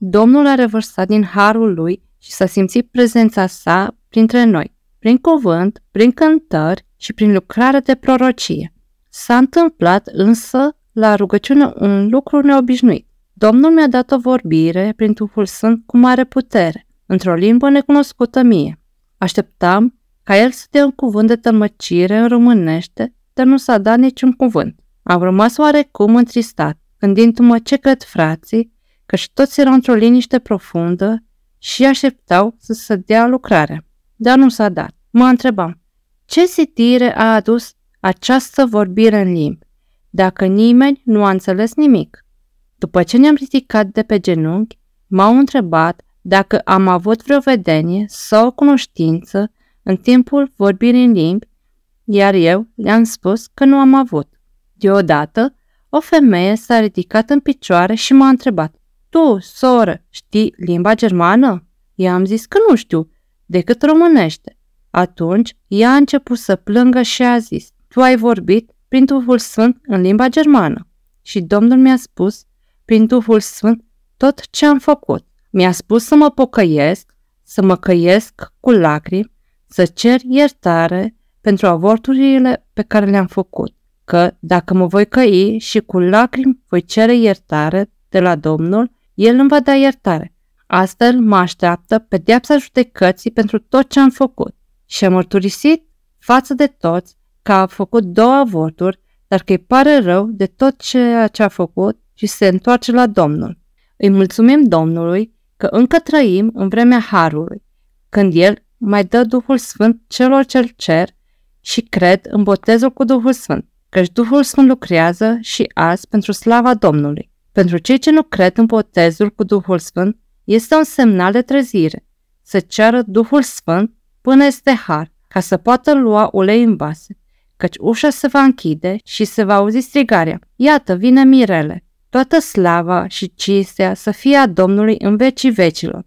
Domnul a revărsat din harul lui și s-a simțit prezența sa printre noi, prin cuvânt, prin cântări și prin lucrare de prorocie. S-a întâmplat însă la rugăciune un lucru neobișnuit. Domnul mi-a dat o vorbire prin Duhul Sfânt cu mare putere, într-o limbă necunoscută mie. Așteptam ca el să dea un cuvânt de tămăcire în românește, dar nu s-a dat niciun cuvânt. Am rămas oarecum întristat, gândindu-mă ce cred frații căci toți erau într-o liniște profundă și așteptau să se dea lucrarea. Dar nu s-a dat. Mă întrebam, ce sitire a adus această vorbire în limbi, dacă nimeni nu a înțeles nimic? După ce ne-am ridicat de pe genunchi, m-au întrebat dacă am avut vreo vedenie sau cunoștință în timpul vorbirii în limbi, iar eu le-am spus că nu am avut. Deodată, o femeie s-a ridicat în picioare și m-a întrebat, tu, soră, știi limba germană? I-am zis că nu știu, decât românește. Atunci ea a început să plângă și a zis, tu ai vorbit prin Duhul Sfânt în limba germană. Și Domnul mi-a spus, prin Duhul Sfânt, tot ce am făcut. Mi-a spus să mă pocăiesc, să mă căiesc cu lacrimi, să cer iertare pentru avorturile pe care le-am făcut, că dacă mă voi căi și cu lacrimi voi cere iertare de la Domnul, el nu va da iertare. Astfel mă așteaptă pedeapsa judecății pentru tot ce am făcut. Și am mărturisit față de toți că a făcut două avorturi, dar că îi pare rău de tot ceea ce a făcut și se întoarce la Domnul. Îi mulțumim Domnului că încă trăim în vremea Harului, când El mai dă Duhul Sfânt celor ce-L cer și cred în botezul cu Duhul Sfânt, căci Duhul Sfânt lucrează și azi pentru slava Domnului. Pentru cei ce nu cred în botezul cu Duhul Sfânt, este un semnal de trezire. Să ceară Duhul Sfânt până este har, ca să poată lua ulei în vase, căci ușa se va închide și se va auzi strigarea, Iată, vine mirele! Toată slava și cinstea să fie a Domnului în vecii vecilor.